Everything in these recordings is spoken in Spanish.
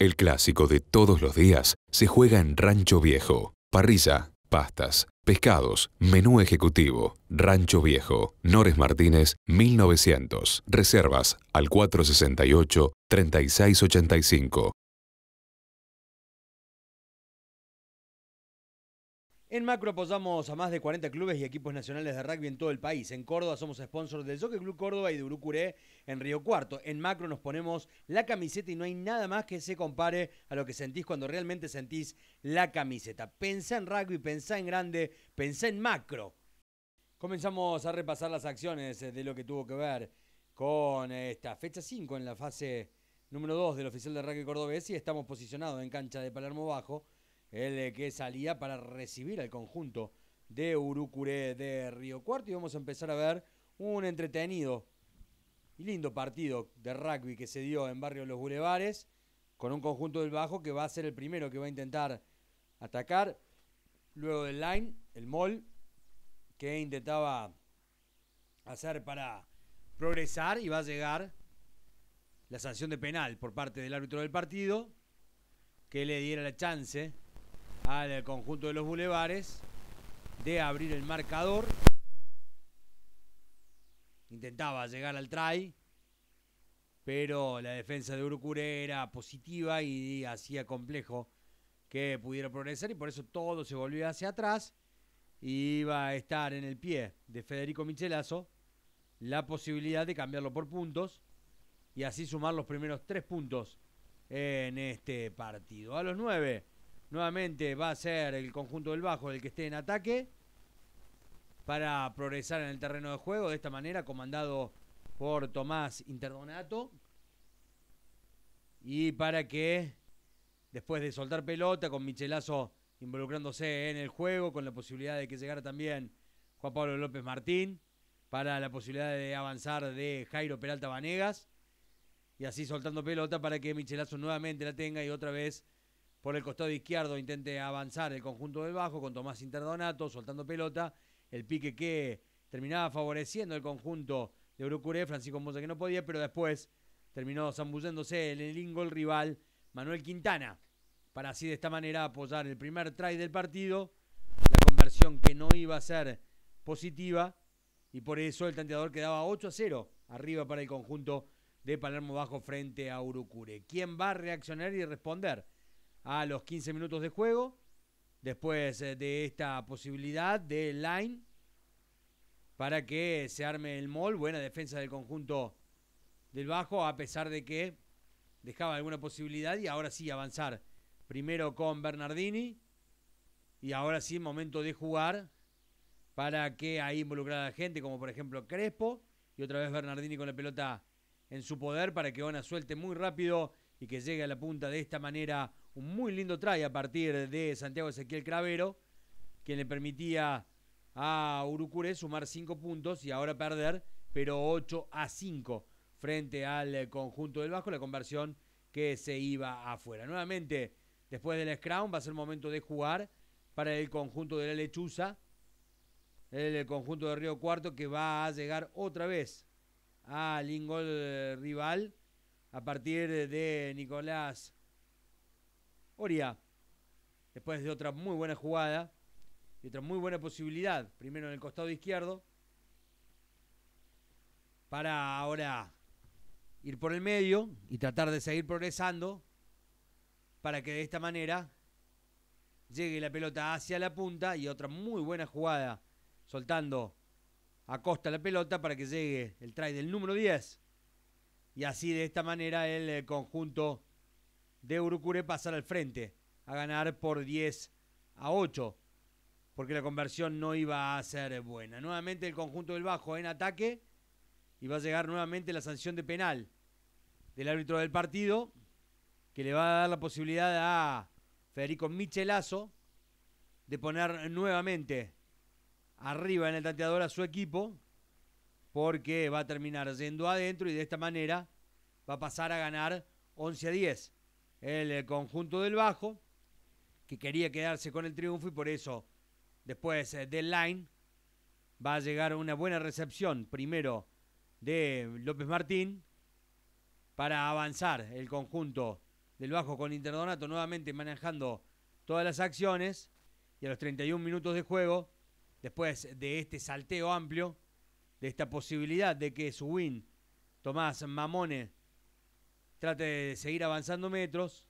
El clásico de todos los días se juega en Rancho Viejo. Parrilla, pastas, pescados, menú ejecutivo. Rancho Viejo, Nores Martínez, 1900. Reservas al 468 3685 En Macro apoyamos a más de 40 clubes y equipos nacionales de rugby en todo el país. En Córdoba somos sponsors del Jockey Club Córdoba y de Urucuré en Río Cuarto. En Macro nos ponemos la camiseta y no hay nada más que se compare a lo que sentís cuando realmente sentís la camiseta. Pensá en rugby, pensá en grande, pensá en Macro. Comenzamos a repasar las acciones eh, de lo que tuvo que ver con esta fecha 5 en la fase número 2 del oficial de rugby cordobés y estamos posicionados en cancha de Palermo Bajo el que salía para recibir al conjunto de Urucuré de Río Cuarto. Y vamos a empezar a ver un entretenido y lindo partido de rugby que se dio en Barrio Los Bulevares con un conjunto del Bajo que va a ser el primero que va a intentar atacar. Luego del line, el mall, que intentaba hacer para progresar y va a llegar la sanción de penal por parte del árbitro del partido que le diera la chance al conjunto de los bulevares de abrir el marcador. Intentaba llegar al try, pero la defensa de Urucure era positiva y hacía complejo que pudiera progresar y por eso todo se volvió hacia atrás. Y iba a estar en el pie de Federico Michelazo la posibilidad de cambiarlo por puntos y así sumar los primeros tres puntos en este partido. A los nueve nuevamente va a ser el conjunto del bajo el que esté en ataque para progresar en el terreno de juego, de esta manera comandado por Tomás Interdonato, y para que después de soltar pelota con Michelazo involucrándose en el juego, con la posibilidad de que llegara también Juan Pablo López Martín, para la posibilidad de avanzar de Jairo Peralta Vanegas, y así soltando pelota para que Michelazo nuevamente la tenga y otra vez por el costado izquierdo intente avanzar el conjunto del bajo con Tomás Interdonato soltando pelota. El pique que terminaba favoreciendo el conjunto de Urucure, Francisco Mosa que no podía, pero después terminó zambulléndose en el ingol rival Manuel Quintana. Para así de esta manera apoyar el primer try del partido, la conversión que no iba a ser positiva y por eso el tanteador quedaba 8 a 0 arriba para el conjunto de Palermo Bajo frente a Urucure. ¿Quién va a reaccionar y responder? a los 15 minutos de juego. Después eh, de esta posibilidad de line para que se arme el mol. Buena defensa del conjunto del bajo, a pesar de que dejaba alguna posibilidad y ahora sí avanzar. Primero con Bernardini y ahora sí momento de jugar para que ahí involucrada gente, como por ejemplo Crespo y otra vez Bernardini con la pelota en su poder para que Ona suelte muy rápido y que llegue a la punta de esta manera. Un muy lindo try a partir de Santiago Ezequiel Cravero, quien le permitía a Urucure sumar 5 puntos y ahora perder, pero 8 a 5 frente al conjunto del Vasco, la conversión que se iba afuera. Nuevamente, después del scrum va a ser momento de jugar para el conjunto de la lechuza, el conjunto de Río Cuarto que va a llegar otra vez al ingol eh, rival a partir de Nicolás Oria, después de otra muy buena jugada y otra muy buena posibilidad, primero en el costado izquierdo, para ahora ir por el medio y tratar de seguir progresando para que de esta manera llegue la pelota hacia la punta y otra muy buena jugada soltando a Costa la pelota para que llegue el try del número 10 y así de esta manera el eh, conjunto de Urucure pasar al frente a ganar por 10 a 8 porque la conversión no iba a ser buena. Nuevamente el conjunto del Bajo en ataque y va a llegar nuevamente la sanción de penal del árbitro del partido que le va a dar la posibilidad a Federico Michelazo de poner nuevamente arriba en el tanteador a su equipo porque va a terminar yendo adentro y de esta manera va a pasar a ganar 11 a 10. El eh, conjunto del Bajo, que quería quedarse con el triunfo y por eso después eh, del line va a llegar una buena recepción primero de López Martín para avanzar el conjunto del Bajo con Interdonato nuevamente manejando todas las acciones y a los 31 minutos de juego, después de este salteo amplio, de esta posibilidad de que su win, Tomás Mamone, trate de seguir avanzando metros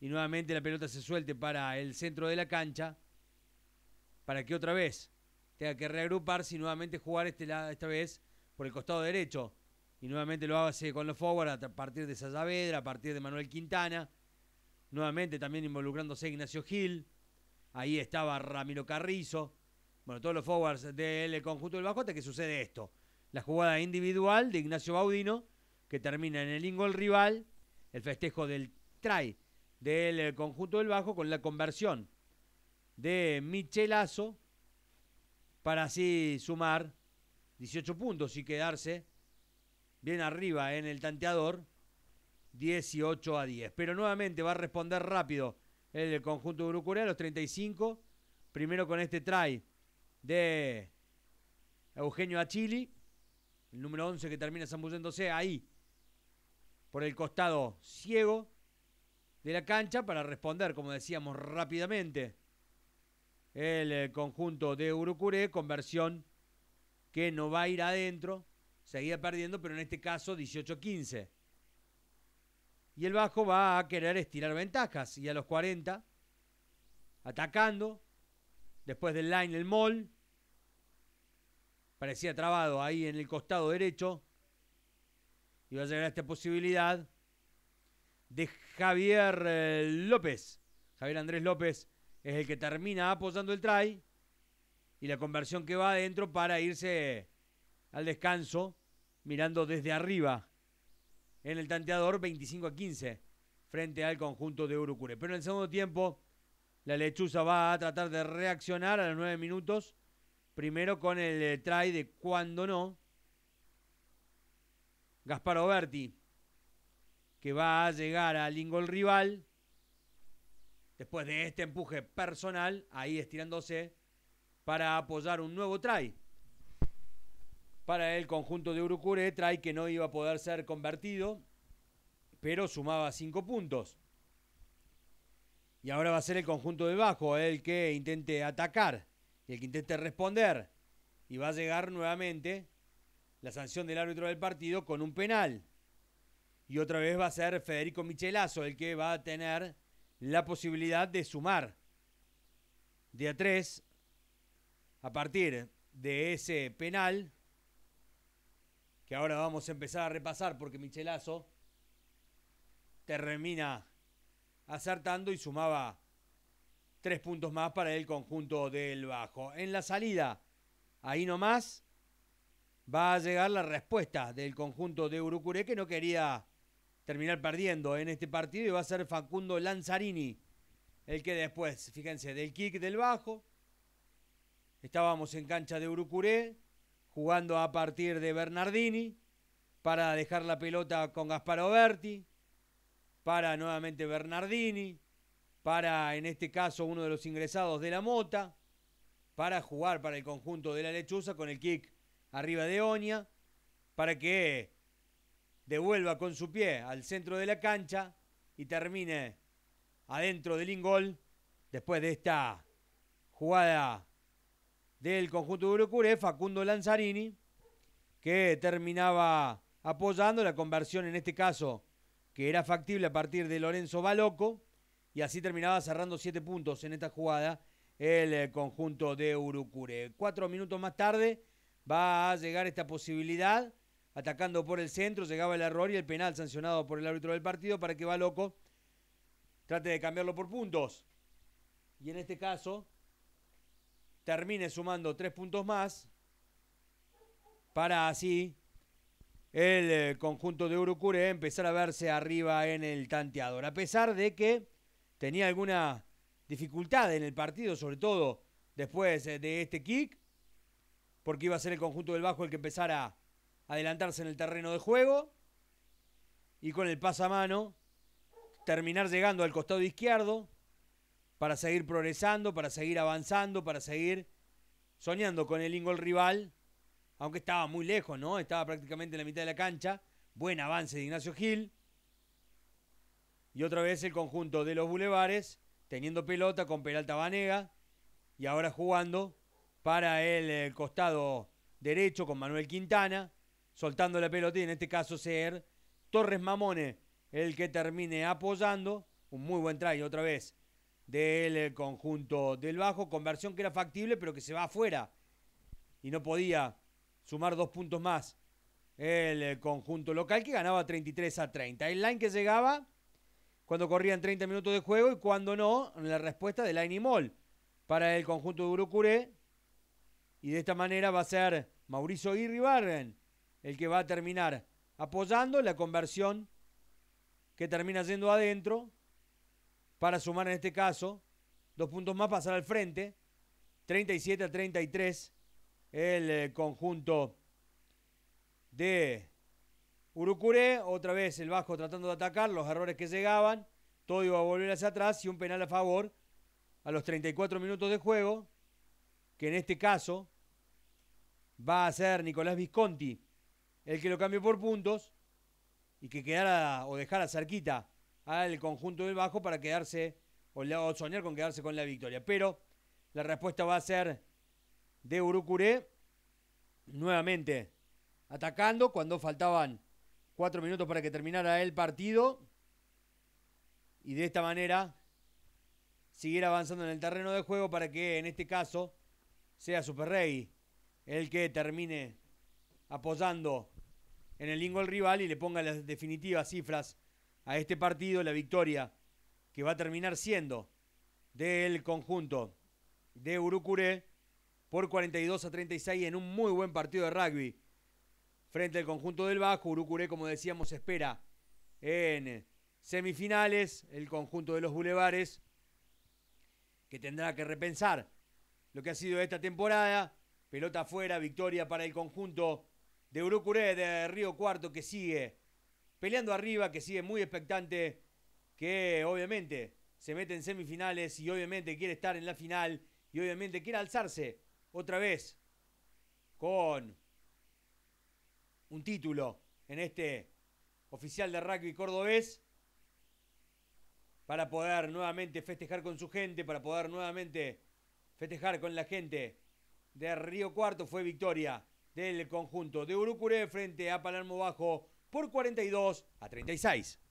y nuevamente la pelota se suelte para el centro de la cancha para que otra vez tenga que reagruparse y nuevamente jugar este esta vez por el costado derecho. Y nuevamente lo hace con los forward a partir de Sallavedra, a partir de Manuel Quintana. Nuevamente también involucrándose Ignacio Gil. Ahí estaba Ramiro Carrizo bueno, todos los forwards del conjunto del bajo hasta que sucede esto. La jugada individual de Ignacio Baudino, que termina en el ingol rival, el festejo del try del conjunto del Bajo con la conversión de Michelazo para así sumar 18 puntos y quedarse bien arriba en el tanteador 18 a 10. Pero nuevamente va a responder rápido el conjunto de Urucurea los 35, primero con este try de Eugenio Achili, el número 11 que termina zambulléndose ahí, por el costado ciego de la cancha para responder, como decíamos rápidamente, el eh, conjunto de Urucuré, conversión que no va a ir adentro, seguía perdiendo, pero en este caso 18-15. Y el bajo va a querer estirar ventajas y a los 40, atacando, Después del line, el mall. Parecía trabado ahí en el costado derecho. Y va a llegar esta posibilidad de Javier eh, López. Javier Andrés López es el que termina apoyando el try. Y la conversión que va adentro para irse al descanso, mirando desde arriba en el tanteador 25 a 15 frente al conjunto de Urucure. Pero en el segundo tiempo la lechuza va a tratar de reaccionar a los nueve minutos. Primero con el eh, try de cuando no. Gaspar Oberti, que va a llegar al Ingol rival. Después de este empuje personal, ahí estirándose para apoyar un nuevo try. Para el conjunto de Urucure, try que no iba a poder ser convertido, pero sumaba cinco puntos. Y ahora va a ser el conjunto de bajo el que intente atacar y el que intente responder. Y va a llegar nuevamente la sanción del árbitro del partido con un penal. Y otra vez va a ser Federico Michelazo el que va a tener la posibilidad de sumar de a tres a partir de ese penal que ahora vamos a empezar a repasar porque Michelazo termina acertando y sumaba tres puntos más para el conjunto del Bajo. En la salida, ahí nomás, va a llegar la respuesta del conjunto de Urucuré que no quería terminar perdiendo en este partido y va a ser Facundo Lanzarini el que después, fíjense, del kick del Bajo, estábamos en cancha de Urucuré, jugando a partir de Bernardini para dejar la pelota con Gasparo Berti para nuevamente Bernardini, para en este caso uno de los ingresados de la Mota, para jugar para el conjunto de la Lechuza con el kick arriba de Oña, para que devuelva con su pie al centro de la cancha y termine adentro del ingol después de esta jugada del conjunto de Urucure, Facundo Lanzarini, que terminaba apoyando la conversión en este caso que era factible a partir de Lorenzo Baloco, y así terminaba cerrando siete puntos en esta jugada el eh, conjunto de Urucure. Cuatro minutos más tarde va a llegar esta posibilidad, atacando por el centro, llegaba el error y el penal sancionado por el árbitro del partido para que Baloco trate de cambiarlo por puntos. Y en este caso termine sumando tres puntos más para así el eh, conjunto de Urucure empezar a verse arriba en el tanteador, a pesar de que tenía alguna dificultad en el partido, sobre todo después eh, de este kick, porque iba a ser el conjunto del Bajo el que empezara a adelantarse en el terreno de juego y con el pasamano terminar llegando al costado izquierdo para seguir progresando, para seguir avanzando, para seguir soñando con el ingol rival aunque estaba muy lejos, ¿no? Estaba prácticamente en la mitad de la cancha. Buen avance de Ignacio Gil. Y otra vez el conjunto de los Bulevares, teniendo pelota con Peralta Vanega. Y ahora jugando para el, eh, costado derecho con Manuel Quintana, soltando la pelota y en este caso ser Torres Mamone el que termine apoyando. Un muy buen try otra vez del eh, conjunto del bajo. Conversión que era factible, pero que se va afuera. Y no podía sumar dos puntos más el eh, conjunto local que ganaba 33 a 30. El line que llegaba cuando corrían 30 minutos de juego y cuando no, la respuesta de line y mall para el conjunto de Urucuré. Y de esta manera va a ser Mauricio Irribarren el que va a terminar apoyando la conversión que termina yendo adentro para sumar en este caso dos puntos más, pasar al frente, 37 a 33 el eh, conjunto de Urucuré. Otra vez el bajo tratando de atacar, los errores que llegaban. Todo iba a volver hacia atrás y un penal a favor a los 34 minutos de juego, que en este caso va a ser Nicolás Visconti el que lo cambie por puntos y que quedara o dejara cerquita al conjunto del bajo para quedarse o, soñar con quedarse con la victoria. Pero la respuesta va a ser de Urucuré. Nuevamente atacando cuando faltaban cuatro minutos para que terminara el partido. Y de esta manera seguir avanzando en el terreno de juego para que en este caso sea Superrey el que termine apoyando en el lingo al rival y le ponga las definitivas cifras a este partido, la victoria que va a terminar siendo del conjunto de Urucuré por 42 a 36 en un muy buen partido de rugby. Frente al conjunto del Bajo, Urucuré, como decíamos, espera en semifinales el conjunto de los Bulevares, que tendrá que repensar lo que ha sido esta temporada. Pelota afuera, victoria para el conjunto de Urucuré de Río Cuarto, que sigue peleando arriba, que sigue muy expectante, que obviamente se mete en semifinales y obviamente quiere estar en la final y obviamente quiere alzarse otra vez con un título en este oficial de rugby cordobés para poder nuevamente festejar con su gente, para poder nuevamente festejar con la gente de Río Cuarto fue victoria del conjunto de Urucuré frente a Palermo Bajo por 42 a 36.